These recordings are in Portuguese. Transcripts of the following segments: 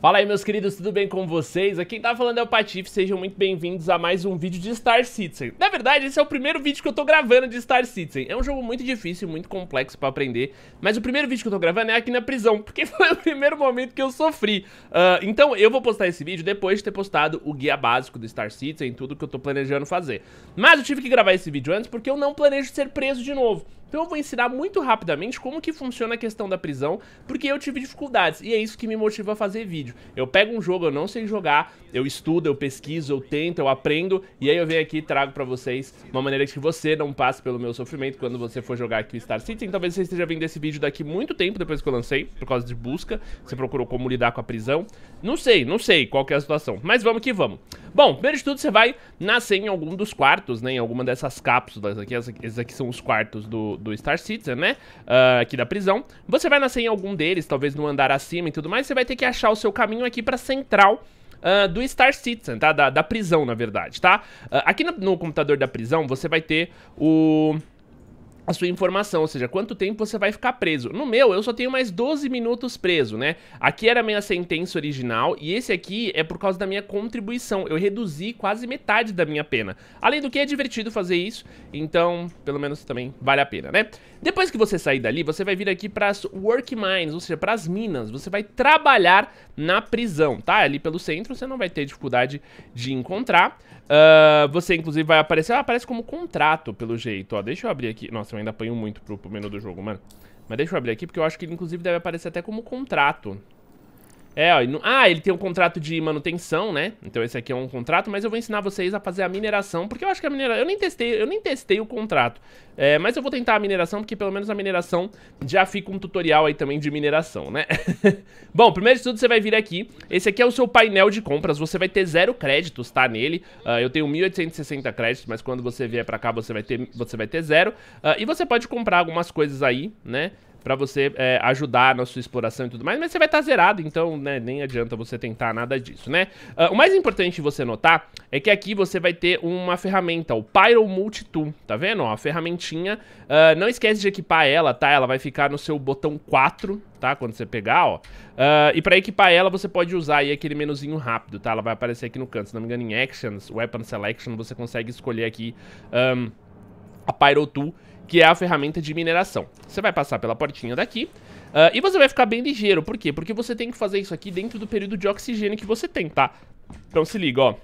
Fala aí meus queridos, tudo bem com vocês? Aqui quem tá falando é o Patife, sejam muito bem-vindos a mais um vídeo de Star Citizen. Na verdade, esse é o primeiro vídeo que eu tô gravando de Star Citizen. É um jogo muito difícil, muito complexo pra aprender, mas o primeiro vídeo que eu tô gravando é aqui na prisão, porque foi o primeiro momento que eu sofri. Uh, então eu vou postar esse vídeo depois de ter postado o guia básico do Star Citizen, tudo que eu tô planejando fazer. Mas eu tive que gravar esse vídeo antes porque eu não planejo ser preso de novo. Então eu vou ensinar muito rapidamente como que funciona a questão da prisão, porque eu tive dificuldades, e é isso que me motiva a fazer vídeo vídeo. Eu pego um jogo, eu não sei jogar, eu estudo, eu pesquiso, eu tento, eu aprendo, e aí eu venho aqui e trago pra vocês uma maneira de que você não passe pelo meu sofrimento quando você for jogar aqui o Star Citizen. Talvez você esteja vendo esse vídeo daqui muito tempo depois que eu lancei, por causa de busca. Você procurou como lidar com a prisão. Não sei, não sei qual é a situação, mas vamos que vamos. Bom, primeiro de tudo você vai nascer em algum dos quartos, né? Em alguma dessas cápsulas aqui. Esses aqui são os quartos do, do Star Citizen, né? Uh, aqui da prisão. Você vai nascer em algum deles, talvez no andar acima e tudo mais. Você vai ter que achar o seu caminho aqui pra central Uh, do Star Citizen, tá? Da, da prisão, na verdade, tá? Uh, aqui no, no, computador da prisão, você vai ter o a sua informação, ou seja, quanto tempo você vai ficar preso. No meu, eu só tenho mais 12 minutos preso, né? Aqui era a minha sentença original e esse aqui é por causa da minha contribuição. Eu reduzi quase metade da minha pena. Além do que é divertido fazer isso, então, pelo menos também vale a pena, né? Depois que você sair dali, você vai vir aqui para as work mines, ou seja, para as minas. Você vai trabalhar na prisão, tá? Ali pelo centro você não vai ter dificuldade de encontrar. Uh, você, inclusive, vai aparecer... Ah, aparece como contrato, pelo jeito, ó. Deixa eu abrir aqui. Nossa, eu ainda apanho muito pro, pro menu do jogo, mano. Mas deixa eu abrir aqui, porque eu acho que ele, inclusive, deve aparecer até como contrato. É, ó, ah, ele tem um contrato de manutenção, né? Então esse aqui é um contrato, mas eu vou ensinar vocês a fazer a mineração, porque eu acho que a mineração... Eu nem testei, eu nem testei o contrato, é, mas eu vou tentar a mineração, porque pelo menos a mineração já fica um tutorial aí também de mineração, né? Bom, primeiro de tudo você vai vir aqui, esse aqui é o seu painel de compras, você vai ter zero créditos, tá, nele. Uh, eu tenho 1.860 créditos, mas quando você vier pra cá você vai ter, você vai ter zero. Uh, e você pode comprar algumas coisas aí, né? para você é, ajudar na sua exploração e tudo mais, mas você vai estar tá zerado, então né, nem adianta você tentar nada disso, né? Uh, o mais importante você notar é que aqui você vai ter uma ferramenta, o Pyro Multitool, tá vendo? Ó, a ferramentinha, uh, não esquece de equipar ela, tá? Ela vai ficar no seu botão 4, tá? Quando você pegar, ó. Uh, e pra equipar ela, você pode usar aí aquele menuzinho rápido, tá? Ela vai aparecer aqui no canto, se não me engano em Actions, Weapon Selection, você consegue escolher aqui um, a Pyro Tool que é a ferramenta de mineração. Você vai passar pela portinha daqui uh, e você vai ficar bem ligeiro. Por quê? Porque você tem que fazer isso aqui dentro do período de oxigênio que você tem, tá? Então se liga, ó.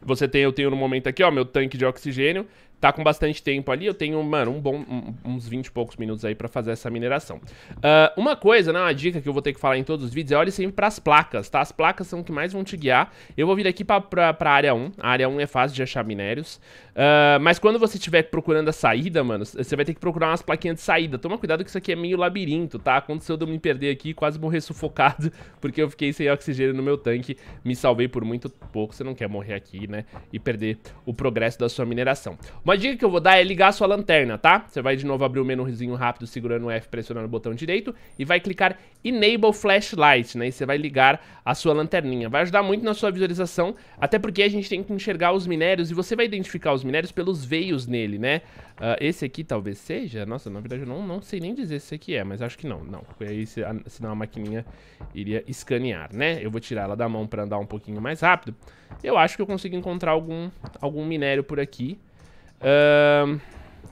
Você tem, eu tenho no momento aqui, ó, meu tanque de oxigênio tá com bastante tempo ali, eu tenho, mano, um bom, um, uns 20 e poucos minutos aí para fazer essa mineração. Uh, uma coisa, né, uma dica que eu vou ter que falar em todos os vídeos é olhe sempre para as placas, tá? As placas são que mais vão te guiar. Eu vou vir aqui para a área 1, a área 1 é fácil de achar minérios, uh, mas quando você estiver procurando a saída, mano, você vai ter que procurar umas plaquinhas de saída. Toma cuidado que isso aqui é meio labirinto, tá? Aconteceu de eu me perder aqui, quase morrer sufocado, porque eu fiquei sem oxigênio no meu tanque, me salvei por muito pouco, você não quer morrer aqui, né? E perder o progresso da sua mineração. Uma uma dica que eu vou dar é ligar a sua lanterna, tá? Você vai de novo abrir o menuzinho rápido segurando o F, pressionando o botão direito e vai clicar Enable Flashlight, né? E você vai ligar a sua lanterninha. Vai ajudar muito na sua visualização, até porque a gente tem que enxergar os minérios e você vai identificar os minérios pelos veios nele, né? Uh, esse aqui talvez seja? Nossa, na verdade eu não, não sei nem dizer se esse aqui é, mas acho que não. Não, porque aí se, a, senão a maquininha iria escanear, né? Eu vou tirar ela da mão pra andar um pouquinho mais rápido. Eu acho que eu consigo encontrar algum, algum minério por aqui.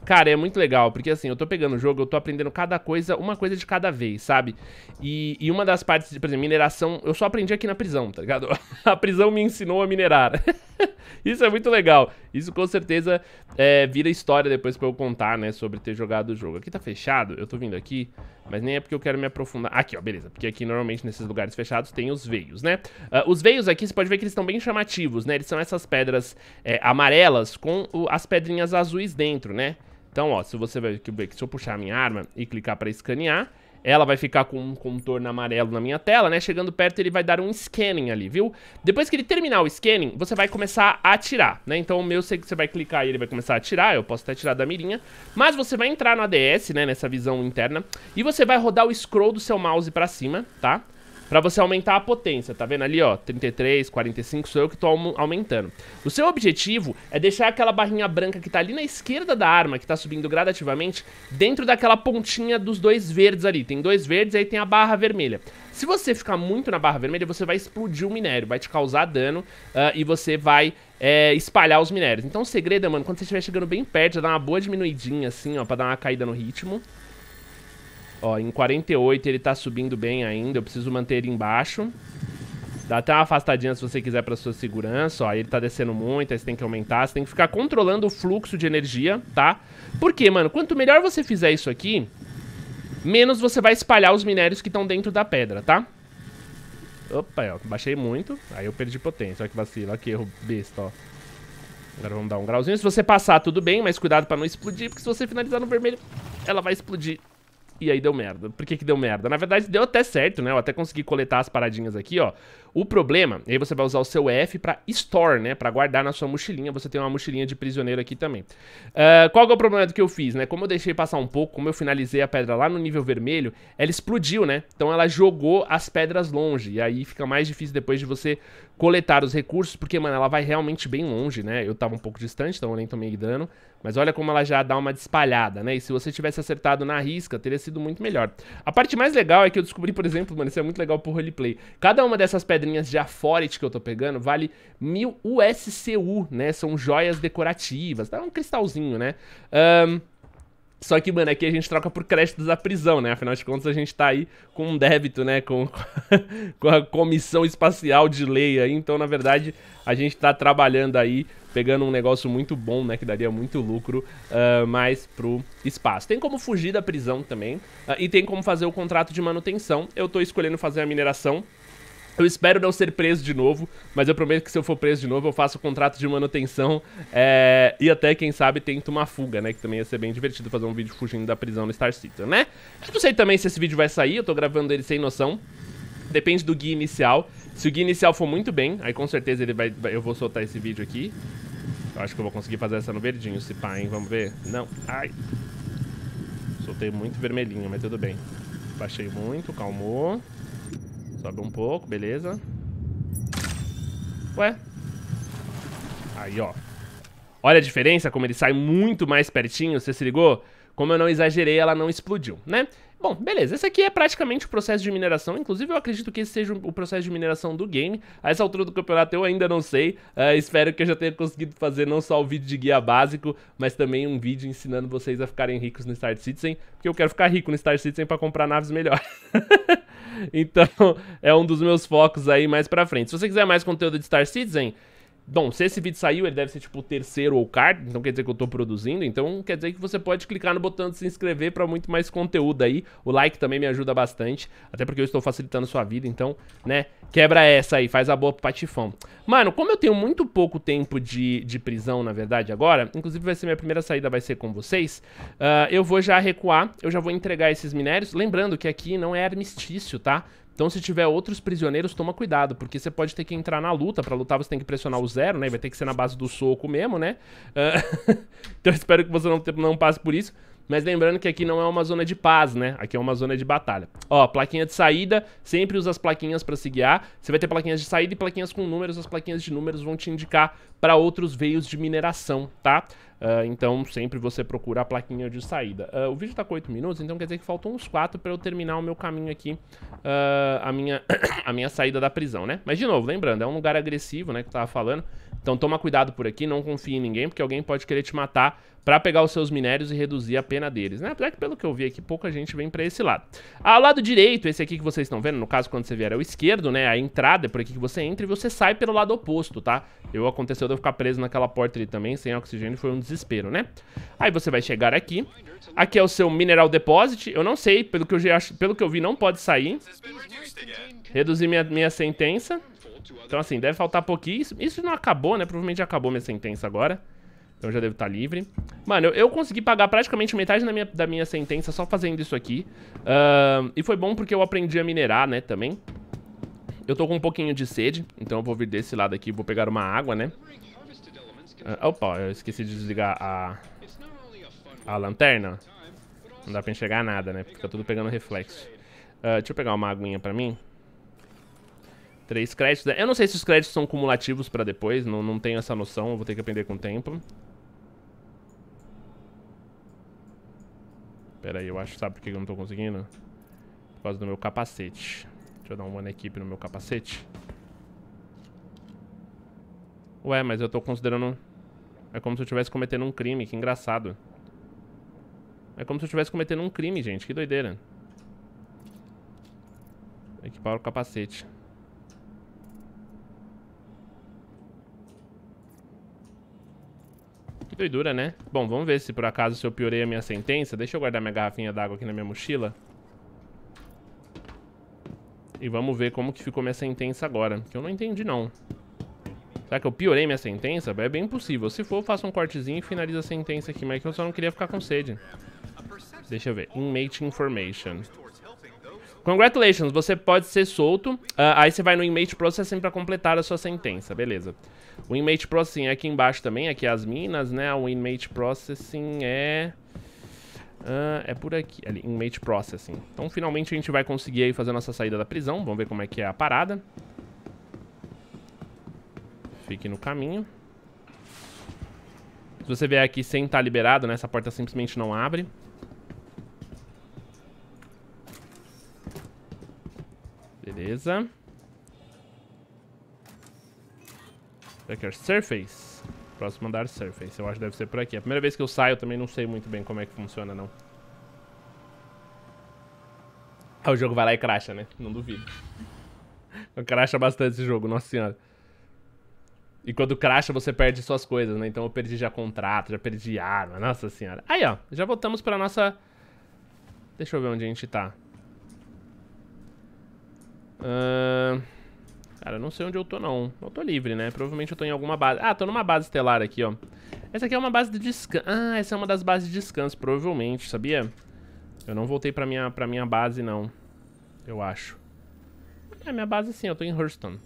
Cara, é muito legal, porque assim, eu tô pegando o jogo, eu tô aprendendo cada coisa, uma coisa de cada vez, sabe? E, e uma das partes, por exemplo, mineração, eu só aprendi aqui na prisão, tá ligado? A prisão me ensinou a minerar. Isso é muito legal. Isso com certeza é, vira história depois pra eu contar, né? Sobre ter jogado o jogo. Aqui tá fechado, eu tô vindo aqui, mas nem é porque eu quero me aprofundar. Aqui, ó, beleza. Porque aqui normalmente nesses lugares fechados tem os veios, né? Uh, os veios aqui, você pode ver que eles estão bem chamativos, né? Eles são essas pedras é, amarelas com o, as pedrinhas azuis dentro, né? Então, ó, se você ver que se eu puxar a minha arma e clicar pra escanear, ela vai ficar com um contorno amarelo na minha tela, né? Chegando perto, ele vai dar um scanning ali, viu? Depois que ele terminar o scanning, você vai começar a atirar, né? Então o meu, você vai clicar e ele vai começar a atirar. Eu posso até tirar da mirinha. Mas você vai entrar no ADS, né? Nessa visão interna. E você vai rodar o scroll do seu mouse pra cima, tá? para você aumentar a potência, tá vendo ali, ó, 33, 45, sou eu que tô aumentando. O seu objetivo é deixar aquela barrinha branca que tá ali na esquerda da arma, que tá subindo gradativamente, dentro daquela pontinha dos dois verdes ali. Tem dois verdes e aí tem a barra vermelha. Se você ficar muito na barra vermelha, você vai explodir o minério, vai te causar dano uh, e você vai é, espalhar os minérios. Então o segredo é, mano, quando você estiver chegando bem perto, já dá uma boa diminuidinha assim, ó, pra dar uma caída no ritmo. Ó, em 48 ele tá subindo bem ainda, eu preciso manter ele embaixo. Dá até uma afastadinha se você quiser pra sua segurança, ó, ele tá descendo muito, aí você tem que aumentar, você tem que ficar controlando o fluxo de energia, tá? Porque, mano, quanto melhor você fizer isso aqui, menos você vai espalhar os minérios que estão dentro da pedra, tá? Opa, ó, baixei muito, aí eu perdi potência, olha que vacilo, olha que erro besta, ó. Agora vamos dar um grauzinho. Se você passar, tudo bem, mas cuidado pra não explodir, porque se você finalizar no vermelho, ela vai explodir e aí deu merda. Por que que deu merda? Na verdade, deu até certo, né? Eu até consegui coletar as paradinhas aqui, ó. O problema, aí você vai usar o seu F para store, né? Para guardar na sua mochilinha. Você tem uma mochilinha de prisioneiro aqui também. Uh, qual é o problema do que eu fiz, né? Como eu deixei passar um pouco, como eu finalizei a pedra lá no nível vermelho, ela explodiu, né? Então ela jogou as pedras longe. E aí fica mais difícil depois de você coletar os recursos, porque, mano, ela vai realmente bem longe, né? Eu tava um pouco distante, então eu nem tomei dano. Mas olha como ela já dá uma despalhada, né? E se você tivesse acertado na risca, teria sido muito melhor. A parte mais legal é que eu descobri, por exemplo, mano, isso é muito legal pro roleplay. Cada uma dessas pedras pedrinhas de aforite que eu tô pegando vale mil USCU, né? São joias decorativas, tá? Um cristalzinho, né? Um... Só que, mano, aqui a gente troca por créditos da prisão, né? Afinal de contas, a gente tá aí com um débito, né? Com, com a Comissão Espacial de Lei aí. Então, na verdade, a gente tá trabalhando aí, pegando um negócio muito bom, né? Que daria muito lucro uh, mais pro espaço. Tem como fugir da prisão também. Uh, e tem como fazer o contrato de manutenção. Eu tô escolhendo fazer a mineração eu espero não ser preso de novo, mas eu prometo que se eu for preso de novo, eu faço o contrato de manutenção é, e até, quem sabe, tento uma fuga, né? Que também ia ser bem divertido fazer um vídeo fugindo da prisão no Star Citizen, né? Eu não sei também se esse vídeo vai sair, eu tô gravando ele sem noção. Depende do guia inicial. Se o guia inicial for muito bem, aí com certeza ele vai, eu vou soltar esse vídeo aqui. Eu acho que eu vou conseguir fazer essa no verdinho, se pá, hein? Vamos ver? Não. Ai. Soltei muito vermelhinho, mas tudo bem. Baixei muito, calmou. Sobe um pouco, beleza. Ué. Aí, ó. Olha a diferença, como ele sai muito mais pertinho, você se ligou? Como eu não exagerei, ela não explodiu, né? Bom, beleza, esse aqui é praticamente o processo de mineração, inclusive eu acredito que esse seja o processo de mineração do game. A essa altura do campeonato eu ainda não sei, uh, espero que eu já tenha conseguido fazer não só o vídeo de guia básico, mas também um vídeo ensinando vocês a ficarem ricos no Star Citizen, porque eu quero ficar rico no Star Citizen pra comprar naves melhores. Então, é um dos meus focos aí mais pra frente. Se você quiser mais conteúdo de Star Citizen, Bom, se esse vídeo saiu, ele deve ser tipo o terceiro ou quarto, então quer dizer que eu tô produzindo, então quer dizer que você pode clicar no botão de se inscrever para muito mais conteúdo aí. O like também me ajuda bastante, até porque eu estou facilitando a sua vida, então, né, quebra essa aí, faz a boa pro patifão. Mano, como eu tenho muito pouco tempo de, de prisão, na verdade, agora, inclusive vai ser minha primeira saída, vai ser com vocês, uh, eu vou já recuar, eu já vou entregar esses minérios, lembrando que aqui não é armistício, tá? Então, se tiver outros prisioneiros, toma cuidado, porque você pode ter que entrar na luta. Pra lutar, você tem que pressionar o zero, né? vai ter que ser na base do soco mesmo, né? Uh... então, espero que você não, não passe por isso. Mas lembrando que aqui não é uma zona de paz, né? Aqui é uma zona de batalha. Ó, plaquinha de saída, sempre usa as plaquinhas pra se guiar. Você vai ter plaquinhas de saída e plaquinhas com números. As plaquinhas de números vão te indicar pra outros veios de mineração, tá? Uh, então sempre você procura a plaquinha de saída. Uh, o vídeo tá com 8 minutos, então quer dizer que faltam uns 4 pra eu terminar o meu caminho aqui, uh, a, minha a minha saída da prisão, né? Mas de novo, lembrando, é um lugar agressivo, né, que eu tava falando. Então toma cuidado por aqui, não confie em ninguém, porque alguém pode querer te matar para pegar os seus minérios e reduzir a pena deles, né? Apesar que pelo que eu vi aqui, pouca gente vem para esse lado. Ao lado direito, esse aqui que vocês estão vendo, no caso quando você vier ao esquerdo, né? A entrada é por aqui que você entra e você sai pelo lado oposto, tá? Eu aconteceu de eu ficar preso naquela porta ali também, sem oxigênio, foi um desespero, né? Aí você vai chegar aqui. Aqui é o seu Mineral Deposit. Eu não sei, pelo que eu, já, pelo que eu vi, não pode sair. Reduzir minha, minha sentença. Então, assim, deve faltar pouquinho Isso não acabou, né? Provavelmente já acabou minha sentença agora. Então já devo estar livre. Mano, eu, eu consegui pagar praticamente metade da minha, da minha sentença só fazendo isso aqui. Uh, e foi bom porque eu aprendi a minerar, né, também. Eu tô com um pouquinho de sede, então eu vou vir desse lado aqui, vou pegar uma água, né. Uh, opa, eu esqueci de desligar a, a lanterna. Não dá pra enxergar nada, né, fica tudo pegando reflexo. Uh, deixa eu pegar uma aguinha pra mim. Três créditos. Né? Eu não sei se os créditos são cumulativos pra depois, não, não tenho essa noção, eu vou ter que aprender com o tempo. Pera aí, eu acho, sabe por que eu não tô conseguindo? Por causa do meu capacete. Deixa eu dar uma equipe no meu capacete. Ué, mas eu tô considerando... É como se eu estivesse cometendo um crime, que engraçado. É como se eu estivesse cometendo um crime, gente, que doideira. Equipar o capacete. Que doidura, né? Bom, vamos ver se por acaso se eu piorei a minha sentença. Deixa eu guardar minha garrafinha d'água aqui na minha mochila. E vamos ver como que ficou minha sentença agora. Que eu não entendi, não. Será que eu piorei minha sentença? É bem possível. Se for, eu faço um cortezinho e finalizo a sentença aqui. Mas que eu só não queria ficar com sede. Deixa eu ver. Inmate Information. Congratulations, você pode ser solto. Uh, aí você vai no inmate processing para completar a sua sentença, beleza. O inmate processing é aqui embaixo também, aqui as minas, né? O inmate processing é... Uh, é por aqui, ali, inmate processing. Então finalmente a gente vai conseguir aí fazer a nossa saída da prisão. Vamos ver como é que é a parada. Fique no caminho. Se você vier aqui sem estar tá liberado, né? Essa porta simplesmente não abre. Beleza. o Surface. Próximo andar, Surface. Eu acho que deve ser por aqui. A primeira vez que eu saio, eu também não sei muito bem como é que funciona, não. Ah, o jogo vai lá e cracha, né? Não duvido. Eu cracha bastante esse jogo, nossa senhora. E quando cracha, você perde suas coisas, né? Então eu perdi já contrato, já perdi arma, nossa senhora. Aí, ó, já voltamos pra nossa... Deixa eu ver onde a gente tá. Uh... Cara, não sei onde eu tô, não. Eu tô livre, né? Provavelmente eu tô em alguma base. Ah, tô numa base estelar aqui, ó. Essa aqui é uma base de descanso. Ah, essa é uma das bases de descanso, provavelmente, sabia? Eu não voltei pra minha, pra minha base, não. Eu acho. É, minha base sim, eu tô em Hurston.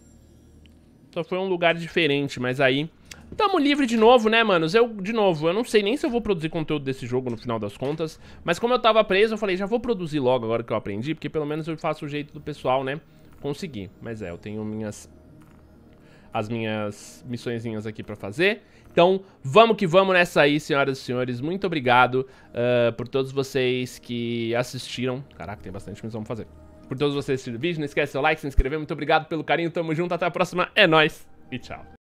Só foi um lugar diferente, mas aí... Tamo livre de novo, né, manos? Eu, de novo, eu não sei nem se eu vou produzir conteúdo desse jogo no final das contas, mas como eu tava preso, eu falei, já vou produzir logo agora que eu aprendi, porque pelo menos eu faço o jeito do pessoal, né? consegui. Mas é, eu tenho minhas as minhas missõezinhas aqui para fazer. Então, vamos que vamos nessa aí, senhoras e senhores. Muito obrigado uh, por todos vocês que assistiram. Caraca, tem bastante missão pra fazer. Por todos vocês que assistiram o vídeo, não esquece seu like, se inscrever. Muito obrigado pelo carinho, tamo junto, até a próxima. É nóis e tchau.